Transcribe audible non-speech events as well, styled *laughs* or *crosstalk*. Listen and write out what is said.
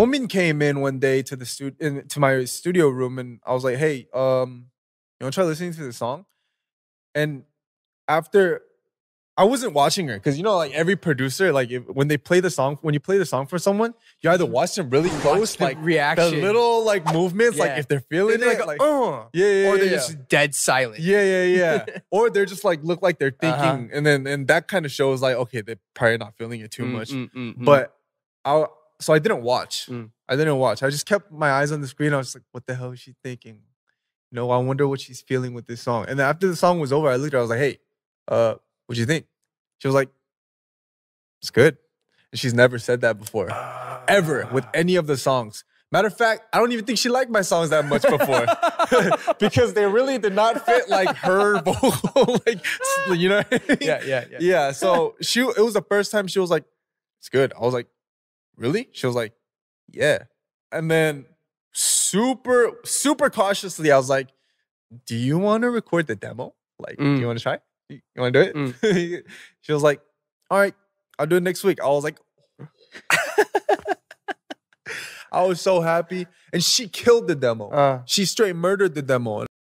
woman came in one day to the studio to my studio room, and I was like, "Hey, um, you want to try listening to the song?" And after I wasn't watching her because you know, like every producer, like if, when they play the song, when you play the song for someone, you either mm-hmm. watch them really close, like reaction, the little like movements, yeah. like if they're feeling they're it, like, like oh, uh, yeah, yeah, or they're yeah. just dead silent, yeah, yeah, yeah, *laughs* or they're just like look like they're thinking, uh -huh. and then and that kind of shows like okay, they're probably not feeling it too mm much, mm, mm, mm. but I so I didn't watch. Mm. I didn't watch. I just kept my eyes on the screen. I was like, what the hell is she thinking? You know, I wonder what she's feeling with this song. And after the song was over, I looked at her, I was like, hey, uh, what'd you think? She was like, it's good. And she's never said that before, uh, ever, with ah. any of the songs. Matter of fact, I don't even think she liked my songs that much before *laughs* because they really did not fit like her *laughs* vocal, like you know. I mean? Yeah, yeah, yeah. Yeah. So she, it was the first time she was like, "It's good." I was like, really? She was like, yeah. And then super, super cautiously, I was like, do you want to record the demo? Like, mm. do you mm. want to try? You want to do it? Mm. *laughs* she was like, all right, I'll do it next week. I was like, *laughs* I was so happy. And she killed the demo. Uh. She straight murdered the demo.